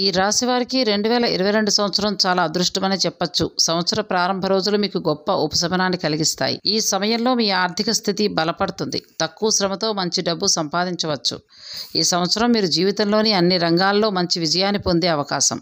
ఈ రాశి వారికి రెండు వేల ఇరవై రెండు సంవత్సరం చాలా అదృష్టమని చెప్పొచ్చు సంవత్సర ప్రారంభ రోజులు మీకు గొప్ప ఉపశమనాన్ని కలిగిస్తాయి ఈ సమయంలో మీ ఆర్థిక స్థితి బలపడుతుంది తక్కువ శ్రమతో మంచి డబ్బు సంపాదించవచ్చు ఈ సంవత్సరం మీరు జీవితంలోని అన్ని రంగాల్లో మంచి విజయాన్ని పొందే అవకాశం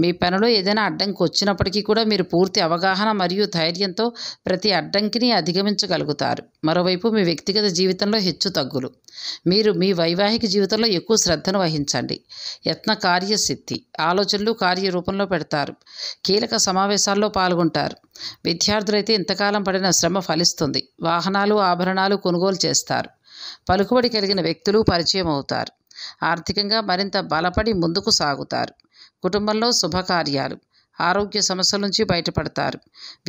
మీ పనిలో ఏదైనా అడ్డంకి వచ్చినప్పటికీ కూడా మీరు పూర్తి అవగాహన మరియు ధైర్యంతో ప్రతి అడ్డంకిని అధిగమించగలుగుతారు మరోవైపు మీ వ్యక్తిగత జీవితంలో హెచ్చు తగ్గులు మీరు మీ వైవాహిక జీవితంలో ఎక్కువ శ్రద్ధను వహించండి యత్న కార్యసిద్ధి ఆలోచనలు కార్యరూపంలో పెడతారు కీలక సమావేశాల్లో పాల్గొంటారు విద్యార్థులైతే ఇంతకాలం పడిన శ్రమ ఫలిస్తుంది వాహనాలు ఆభరణాలు కొనుగోలు చేస్తారు పలుకుబడి కలిగిన వ్యక్తులు పరిచయం అవుతారు ఆర్థికంగా మరింత బలపడి ముందుకు సాగుతారు కుటుంబంలో శుభకార్యాలు ఆరోగ్య సమస్యల నుంచి బయటపడతారు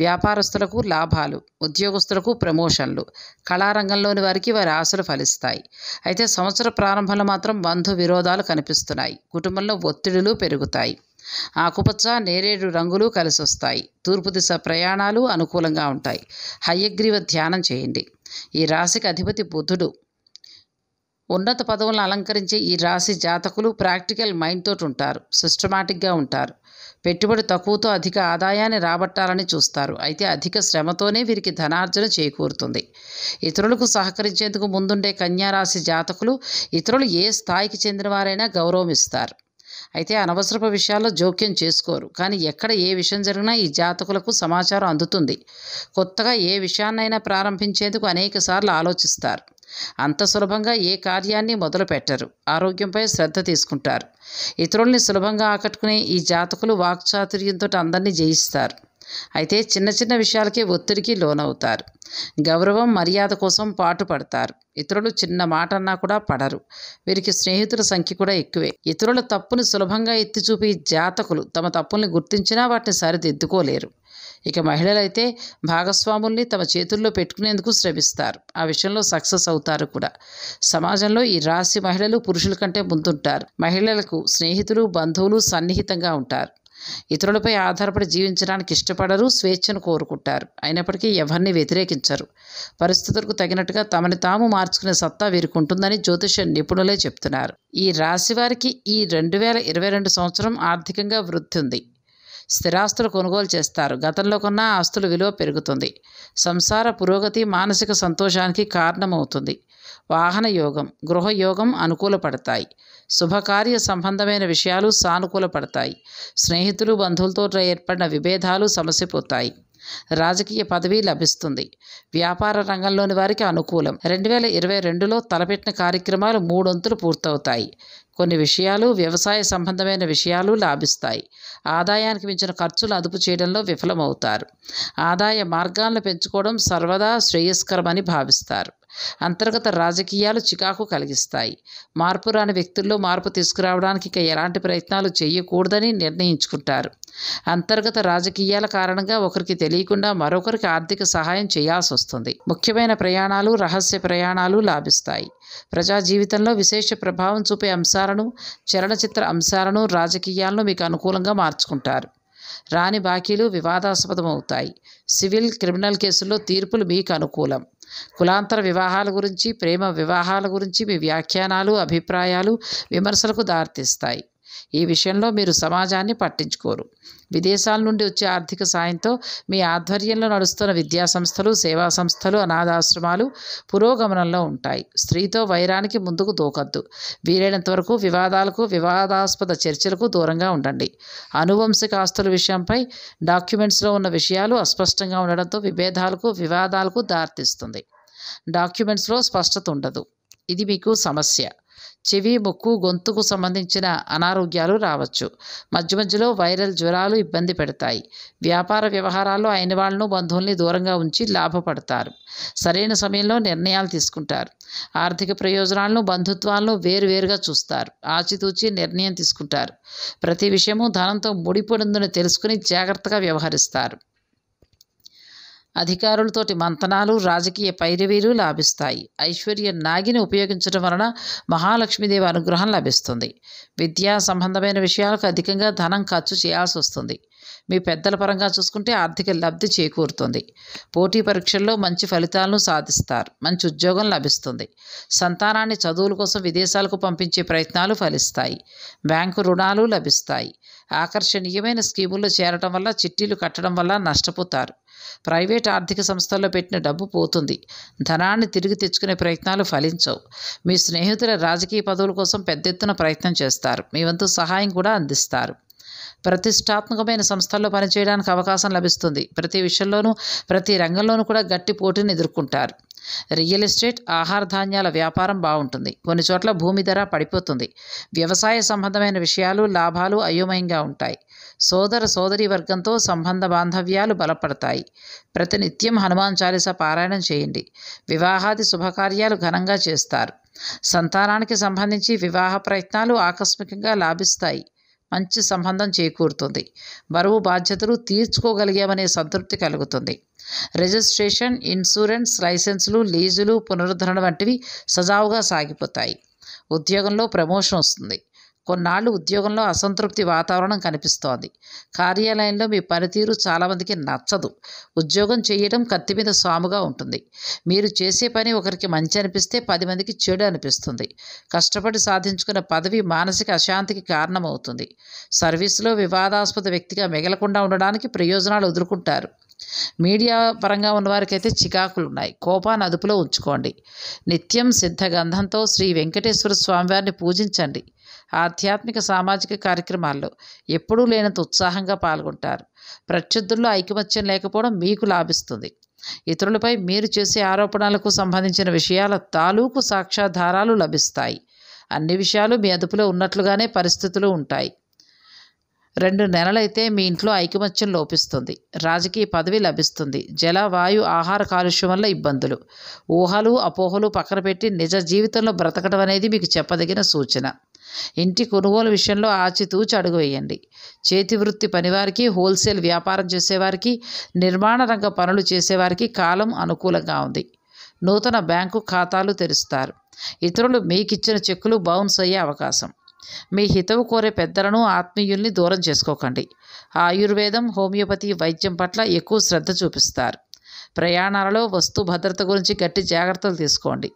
వ్యాపారస్తులకు లాభాలు ఉద్యోగస్తులకు ప్రమోషన్లు కళారంగంలోని వారికి వారి ఆశలు ఫలిస్తాయి అయితే సంవత్సర ప్రారంభంలో మాత్రం బంధు విరోధాలు కనిపిస్తున్నాయి కుటుంబంలో ఒత్తిడులు పెరుగుతాయి ఆకుపచ్చ నేరేడు రంగులు కలిసి వస్తాయి తూర్పు దిశ ప్రయాణాలు అనుకూలంగా ఉంటాయి హయగ్రీవ ధ్యానం చేయండి ఈ రాశికి అధిపతి బుధుడు ఉన్నత పదవులను అలంకరించే ఈ రాశి జాతకులు ప్రాక్టికల్ మైండ్ తోటి ఉంటారు సిస్టమాటిక్గా ఉంటారు పెట్టుబడి తక్కువతో అధిక ఆదాయాన్ని రాబట్టాలని చూస్తారు అయితే అధిక శ్రమతోనే వీరికి ధనార్జన చేకూరుతుంది ఇతరులకు సహకరించేందుకు ముందుండే కన్యారాశి జాతకులు ఇతరులు ఏ స్థాయికి చెందినవారైనా గౌరవం ఇస్తారు అయితే అనవసరపు విషయాల్లో జోక్యం చేసుకోరు కానీ ఎక్కడ ఏ విషయం జరిగినా ఈ జాతకులకు సమాచారం అందుతుంది కొత్తగా ఏ విషయాన్నైనా ప్రారంభించేందుకు అనేకసార్లు ఆలోచిస్తారు అంత సులభంగా ఏ కార్యాన్ని మొదలు పెట్టరు ఆరోగ్యంపై శ్రద్ధ తీసుకుంటారు ఇతరుల్ని సులభంగా ఆకట్టుకునే ఈ జాతకులు వాక్చాతుర్యంతో అందరినీ జయిస్తారు అయితే చిన్న చిన్న విషయాలకే ఒత్తిడికి లోనవుతారు గౌరవం మర్యాద కోసం పాటుపడతారు ఇతరులు చిన్న మాట అన్నా కూడా పడరు వీరికి స్నేహితుల సంఖ్య కూడా ఎక్కువే ఇతరుల తప్పును సులభంగా ఎత్తి చూపి జాతకులు తమ తప్పుల్ని గుర్తించినా వాటిని సరిదిద్దుకోలేరు ఇక మహిళలైతే భాగస్వాముల్ని తమ చేతుల్లో పెట్టుకునేందుకు శ్రమిస్తారు ఆ విషయంలో సక్సెస్ అవుతారు కూడా సమాజంలో ఈ రాశి మహిళలు పురుషుల కంటే ముందుంటారు మహిళలకు స్నేహితులు బంధువులు సన్నిహితంగా ఉంటారు ఇతరులపై ఆధారపడి జీవించడానికి ఇష్టపడరు స్వేచ్ఛను కోరుకుంటారు అయినప్పటికీ ఎవరిని వ్యతిరేకించరు పరిస్థితులకు తగినట్టుగా తమని తాము మార్చుకునే సత్తా వీరుకుంటుందని జ్యోతిష నిపుణులే చెప్తున్నారు ఈ రాశి వారికి ఈ రెండు వేల ఇరవై రెండు సంవత్సరం ఆర్థికంగా వృద్ధి ఉంది స్థిరాస్తులు కొనుగోలు చేస్తారు గతంలో కొన్న ఆస్తుల విలువ పెరుగుతుంది సంసార పురోగతి మానసిక సంతోషానికి కారణమవుతుంది వాహన యోగం గృహయోగం అనుకూలపడతాయి శుభకార్య సంబంధమైన విషయాలు సానుకూలపడతాయి స్నేహితులు బంధువులతో ఏర్పడిన విభేదాలు పోతాయి రాజకీయ పదవి లభిస్తుంది వ్యాపార రంగంలోని వారికి అనుకూలం రెండు వేల ఇరవై రెండులో తలపెట్టిన కార్యక్రమాలు మూడొంతులు పూర్తవుతాయి కొన్ని విషయాలు వ్యవసాయ సంబంధమైన విషయాలు లాభిస్తాయి ఆదాయానికి మించిన ఖర్చులు అదుపు చేయడంలో విఫలమవుతారు ఆదాయ మార్గాలను పెంచుకోవడం సర్వదా శ్రేయస్కరమని భావిస్తారు అంతర్గత రాజకీయాలు చికాకు కలిగిస్తాయి మార్పు రాని వ్యక్తుల్లో మార్పు తీసుకురావడానికి ఇక ఎలాంటి ప్రయత్నాలు చేయకూడదని నిర్ణయించుకుంటారు అంతర్గత రాజకీయాల కారణంగా ఒకరికి తెలియకుండా మరొకరికి ఆర్థిక సహాయం చేయాల్సి వస్తుంది ముఖ్యమైన ప్రయాణాలు రహస్య ప్రయాణాలు లాభిస్తాయి ప్రజా జీవితంలో విశేష ప్రభావం చూపే అంశాలను చలనచిత్ర అంశాలను రాజకీయాలను మీకు అనుకూలంగా మార్చుకుంటారు రాని బాకీలు వివాదాస్పదమవుతాయి సివిల్ క్రిమినల్ కేసుల్లో తీర్పులు మీకు అనుకూలం కులాంతర వివాహాల గురించి ప్రేమ వివాహాల గురించి మీ వ్యాఖ్యానాలు అభిప్రాయాలు విమర్శలకు దారితీస్తాయి ఈ విషయంలో మీరు సమాజాన్ని పట్టించుకోరు విదేశాల నుండి వచ్చే ఆర్థిక సాయంతో మీ ఆధ్వర్యంలో నడుస్తున్న విద్యా సంస్థలు సేవా సంస్థలు అనాథాశ్రమాలు పురోగమనంలో ఉంటాయి స్త్రీతో వైరానికి ముందుకు దూకద్దు వీలైనంత వరకు వివాదాలకు వివాదాస్పద చర్చలకు దూరంగా ఉండండి అనువంశిక ఆస్తుల విషయంపై డాక్యుమెంట్స్లో ఉన్న విషయాలు అస్పష్టంగా ఉండడంతో విభేదాలకు వివాదాలకు దారితీస్తుంది డాక్యుమెంట్స్లో స్పష్టత ఉండదు ఇది మీకు సమస్య చెవి ముక్కు గొంతుకు సంబంధించిన అనారోగ్యాలు రావచ్చు మధ్య మధ్యలో వైరల్ జ్వరాలు ఇబ్బంది పెడతాయి వ్యాపార వ్యవహారాల్లో అయిన వాళ్ళను బంధువుల్ని దూరంగా ఉంచి లాభపడతారు సరైన సమయంలో నిర్ణయాలు తీసుకుంటారు ఆర్థిక ప్రయోజనాలను బంధుత్వాలను వేరువేరుగా చూస్తారు ఆచితూచి నిర్ణయం తీసుకుంటారు ప్రతి విషయము ధనంతో ముడిపడిందని తెలుసుకుని జాగ్రత్తగా వ్యవహరిస్తారు అధికారులతోటి మంతనాలు రాజకీయ పైరవీలు లాభిస్తాయి ఐశ్వర్య నాగిని ఉపయోగించడం వలన మహాలక్ష్మీదేవి అనుగ్రహం లభిస్తుంది విద్యా సంబంధమైన విషయాలకు అధికంగా ధనం ఖర్చు చేయాల్సి వస్తుంది మీ పెద్దల పరంగా చూసుకుంటే ఆర్థిక లబ్ధి చేకూరుతుంది పోటీ పరీక్షల్లో మంచి ఫలితాలను సాధిస్తారు మంచి ఉద్యోగం లభిస్తుంది సంతానాన్ని చదువుల కోసం విదేశాలకు పంపించే ప్రయత్నాలు ఫలిస్తాయి బ్యాంకు రుణాలు లభిస్తాయి ఆకర్షణీయమైన స్కీముల్లో చేరడం వల్ల చిట్టీలు కట్టడం వల్ల నష్టపోతారు ప్రైవేట్ ఆర్థిక సంస్థల్లో పెట్టిన డబ్బు పోతుంది ధనాన్ని తిరిగి తెచ్చుకునే ప్రయత్నాలు ఫలించవు మీ స్నేహితుల రాజకీయ పదవుల కోసం పెద్ద ఎత్తున ప్రయత్నం చేస్తారు మీ వంతు సహాయం కూడా అందిస్తారు ప్రతిష్టాత్మకమైన సంస్థల్లో పనిచేయడానికి అవకాశం లభిస్తుంది ప్రతి విషయంలోనూ ప్రతి రంగంలోనూ కూడా గట్టి పోటీని ఎదుర్కొంటారు రియల్ ఎస్టేట్ ఆహార ధాన్యాల వ్యాపారం బాగుంటుంది కొన్ని చోట్ల భూమి ధర పడిపోతుంది వ్యవసాయ సంబంధమైన విషయాలు లాభాలు అయోమయంగా ఉంటాయి సోదర సోదరి వర్గంతో సంబంధ బాంధవ్యాలు బలపడతాయి ప్రతినిత్యం హనుమాన్ చాలీస పారాయణం చేయండి వివాహాది శుభకార్యాలు ఘనంగా చేస్తారు సంతానానికి సంబంధించి వివాహ ప్రయత్నాలు ఆకస్మికంగా లాభిస్తాయి మంచి సంబంధం చేకూరుతుంది బరువు బాధ్యతలు తీర్చుకోగలిగామనే సంతృప్తి కలుగుతుంది రిజిస్ట్రేషన్ ఇన్సూరెన్స్ లైసెన్సులు లీజులు పునరుద్ధరణ వంటివి సజావుగా సాగిపోతాయి ఉద్యోగంలో ప్రమోషన్ వస్తుంది కొన్నాళ్ళు ఉద్యోగంలో అసంతృప్తి వాతావరణం కనిపిస్తోంది కార్యాలయంలో మీ పనితీరు చాలామందికి నచ్చదు ఉద్యోగం చేయడం కత్తి మీద స్వాముగా ఉంటుంది మీరు చేసే పని ఒకరికి మంచి అనిపిస్తే పది మందికి చెడు అనిపిస్తుంది కష్టపడి సాధించుకున్న పదవి మానసిక అశాంతికి కారణమవుతుంది సర్వీసులో వివాదాస్పద వ్యక్తిగా మిగలకుండా ఉండడానికి ప్రయోజనాలు ఎదుర్కొంటారు మీడియా పరంగా ఉన్నవారికైతే చికాకులు ఉన్నాయి కోపాన్ని అదుపులో ఉంచుకోండి నిత్యం సిద్ధగంధంతో శ్రీ వెంకటేశ్వర స్వామివారిని పూజించండి ఆధ్యాత్మిక సామాజిక కార్యక్రమాల్లో ఎప్పుడూ లేనంత ఉత్సాహంగా పాల్గొంటారు ప్రత్యర్థుల్లో ఐకమత్యం లేకపోవడం మీకు లాభిస్తుంది ఇతరులపై మీరు చేసే ఆరోపణలకు సంబంధించిన విషయాల తాలూకు సాక్ష్యాధారాలు లభిస్తాయి అన్ని విషయాలు మీ అదుపులో ఉన్నట్లుగానే పరిస్థితులు ఉంటాయి రెండు నెలలైతే మీ ఇంట్లో ఐకమత్యం లోపిస్తుంది రాజకీయ పదవి లభిస్తుంది జల వాయు ఆహార కాలుష్యం వల్ల ఇబ్బందులు ఊహలు అపోహలు పక్కన పెట్టి నిజ జీవితంలో బ్రతకడం అనేది మీకు చెప్పదగిన సూచన ఇంటి కొనుగోలు విషయంలో ఆచితూచి అడుగు వేయండి చేతి వృత్తి పనివారికి హోల్సేల్ వ్యాపారం చేసేవారికి నిర్మాణ రంగ పనులు చేసేవారికి కాలం అనుకూలంగా ఉంది నూతన బ్యాంకు ఖాతాలు తెరుస్తారు ఇతరులు మీకిచ్చిన చెక్కులు బౌన్స్ అయ్యే అవకాశం మీ హితవు కోరే పెద్దలను ఆత్మీయుల్ని దూరం చేసుకోకండి ఆయుర్వేదం హోమియోపతి వైద్యం పట్ల ఎక్కువ శ్రద్ధ చూపిస్తారు ప్రయాణాలలో వస్తు భద్రత గురించి గట్టి జాగ్రత్తలు తీసుకోండి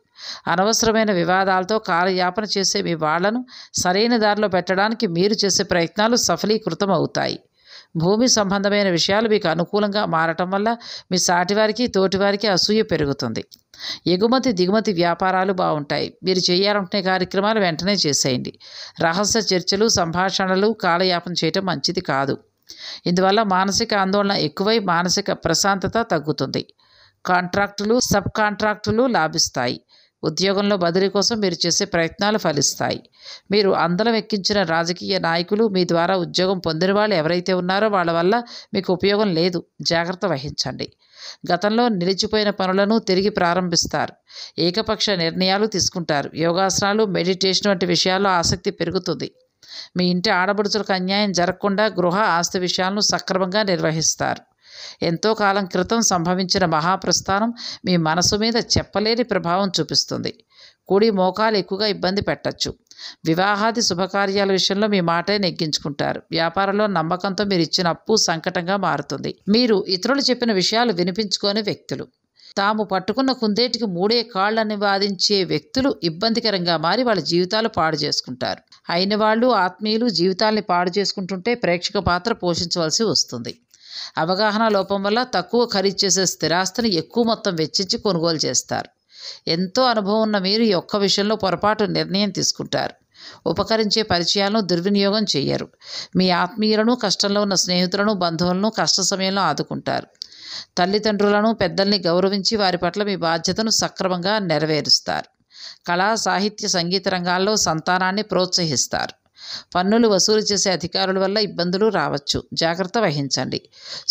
అనవసరమైన వివాదాలతో కాలయాపన చేసే మీ వాళ్లను సరైన దారిలో పెట్టడానికి మీరు చేసే ప్రయత్నాలు సఫలీకృతం అవుతాయి భూమి సంబంధమైన విషయాలు మీకు అనుకూలంగా మారటం వల్ల మీ సాటివారికి తోటివారికి అసూయ పెరుగుతుంది ఎగుమతి దిగుమతి వ్యాపారాలు బాగుంటాయి మీరు చేయాలనుకునే కార్యక్రమాలు వెంటనే చేసేయండి రహస్య చర్చలు సంభాషణలు కాలయాపన చేయటం మంచిది కాదు ఇందువల్ల మానసిక ఆందోళన ఎక్కువై మానసిక ప్రశాంతత తగ్గుతుంది కాంట్రాక్టులు సబ్ కాంట్రాక్టులు లాభిస్తాయి ఉద్యోగంలో బదిలీ కోసం మీరు చేసే ప్రయత్నాలు ఫలిస్తాయి మీరు అందలం ఎక్కించిన రాజకీయ నాయకులు మీ ద్వారా ఉద్యోగం పొందిన వాళ్ళు ఎవరైతే ఉన్నారో వాళ్ళ వల్ల మీకు ఉపయోగం లేదు జాగ్రత్త వహించండి గతంలో నిలిచిపోయిన పనులను తిరిగి ప్రారంభిస్తారు ఏకపక్ష నిర్ణయాలు తీసుకుంటారు యోగాసనాలు మెడిటేషన్ వంటి విషయాల్లో ఆసక్తి పెరుగుతుంది మీ ఇంటి ఆడబడుచులకు అన్యాయం జరగకుండా గృహ ఆస్తి విషయాలను సక్రమంగా నిర్వహిస్తారు ఎంతో కాలం క్రితం సంభవించిన మహాప్రస్థానం మీ మనసు మీద చెప్పలేని ప్రభావం చూపిస్తుంది కూడి మోకాలు ఎక్కువగా ఇబ్బంది పెట్టచ్చు వివాహాది శుభకార్యాల విషయంలో మీ మాటే నెగ్గించుకుంటారు వ్యాపారంలో నమ్మకంతో మీరు ఇచ్చిన అప్పు సంకటంగా మారుతుంది మీరు ఇతరులు చెప్పిన విషయాలు వినిపించుకోని వ్యక్తులు తాము పట్టుకున్న కుందేటికి మూడే కాళ్ళని వాదించే వ్యక్తులు ఇబ్బందికరంగా మారి వాళ్ళ జీవితాలు పాడు చేసుకుంటారు అయిన వాళ్ళు ఆత్మీయులు జీవితాల్ని పాడు చేసుకుంటుంటే ప్రేక్షక పాత్ర పోషించవలసి వస్తుంది అవగాహన లోపం వల్ల తక్కువ ఖరీదు చేసే స్థిరాస్తిని ఎక్కువ మొత్తం వెచ్చించి కొనుగోలు చేస్తారు ఎంతో అనుభవం ఉన్న మీరు ఈ ఒక్క విషయంలో పొరపాటు నిర్ణయం తీసుకుంటారు ఉపకరించే పరిచయాలను దుర్వినియోగం చేయరు మీ ఆత్మీయులను కష్టంలో ఉన్న స్నేహితులను బంధువులను కష్ట సమయంలో ఆదుకుంటారు తల్లిదండ్రులను పెద్దల్ని గౌరవించి వారి పట్ల మీ బాధ్యతను సక్రమంగా నెరవేరుస్తారు కళా సాహిత్య సంగీత రంగాల్లో సంతానాన్ని ప్రోత్సహిస్తారు పన్నులు వసూలు చేసే అధికారుల వల్ల ఇబ్బందులు రావచ్చు జాగ్రత్త వహించండి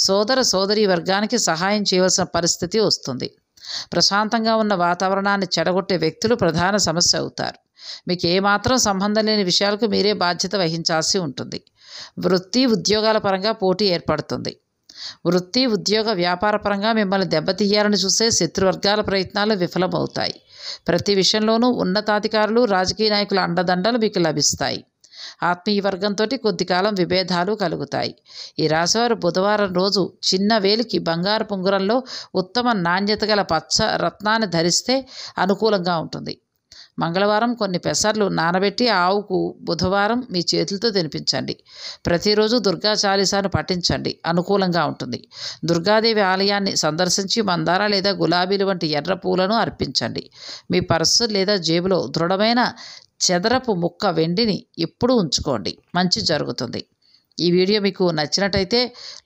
సోదర సోదరి వర్గానికి సహాయం చేయవలసిన పరిస్థితి వస్తుంది ప్రశాంతంగా ఉన్న వాతావరణాన్ని చెడగొట్టే వ్యక్తులు ప్రధాన సమస్య అవుతారు మీకు ఏమాత్రం సంబంధం లేని విషయాలకు మీరే బాధ్యత వహించాల్సి ఉంటుంది వృత్తి ఉద్యోగాల పరంగా పోటీ ఏర్పడుతుంది వృత్తి ఉద్యోగ వ్యాపార పరంగా మిమ్మల్ని దెబ్బతీయాలని చూసే శత్రువర్గాల ప్రయత్నాలు విఫలమవుతాయి ప్రతి విషయంలోనూ ఉన్నతాధికారులు రాజకీయ నాయకుల అండదండలు మీకు లభిస్తాయి ఆత్మీయవర్గంతో కొద్ది కాలం విభేదాలు కలుగుతాయి ఈ రాశివారు బుధవారం రోజు చిన్న వేలికి బంగారు పుంగురంలో ఉత్తమ నాణ్యత గల పచ్చ రత్నాన్ని ధరిస్తే అనుకూలంగా ఉంటుంది మంగళవారం కొన్ని పెసర్లు నానబెట్టి ఆవుకు బుధవారం మీ చేతులతో తినిపించండి ప్రతిరోజు దుర్గా చాలీసాను పఠించండి అనుకూలంగా ఉంటుంది దుర్గాదేవి ఆలయాన్ని సందర్శించి మందార లేదా గులాబీలు వంటి ఎర్ర పూలను అర్పించండి మీ పర్సు లేదా జేబులో దృఢమైన చెదరపు ముక్క వెండిని ఎప్పుడు ఉంచుకోండి మంచి జరుగుతుంది ఈ వీడియో మీకు నచ్చినట్టయితే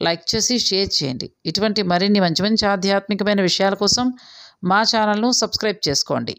లైక్ చేసి షేర్ చేయండి ఇటువంటి మరిన్ని మంచి మంచి ఆధ్యాత్మికమైన విషయాల కోసం మా ఛానల్ను సబ్స్క్రైబ్ చేసుకోండి